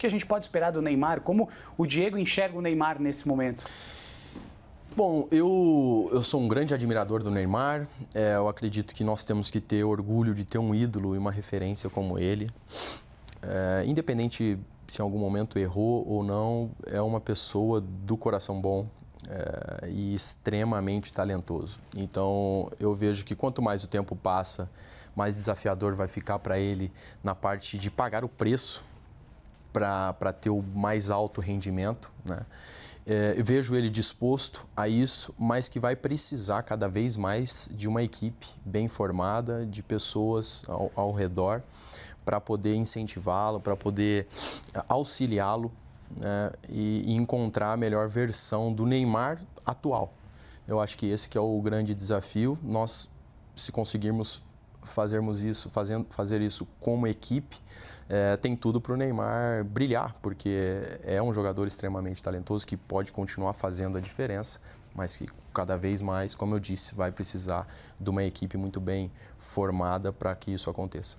que a gente pode esperar do Neymar? Como o Diego enxerga o Neymar nesse momento? Bom, eu, eu sou um grande admirador do Neymar. É, eu acredito que nós temos que ter orgulho de ter um ídolo e uma referência como ele. É, independente se em algum momento errou ou não, é uma pessoa do coração bom é, e extremamente talentoso. Então, eu vejo que quanto mais o tempo passa, mais desafiador vai ficar para ele na parte de pagar o preço para ter o mais alto rendimento. Né? É, vejo ele disposto a isso, mas que vai precisar cada vez mais de uma equipe bem formada, de pessoas ao, ao redor, para poder incentivá-lo, para poder é, auxiliá-lo né? e, e encontrar a melhor versão do Neymar atual. Eu acho que esse que é o grande desafio. Nós, se conseguirmos fazermos isso, fazendo, fazer isso como equipe, é, tem tudo para o Neymar brilhar, porque é um jogador extremamente talentoso que pode continuar fazendo a diferença, mas que cada vez mais, como eu disse, vai precisar de uma equipe muito bem formada para que isso aconteça.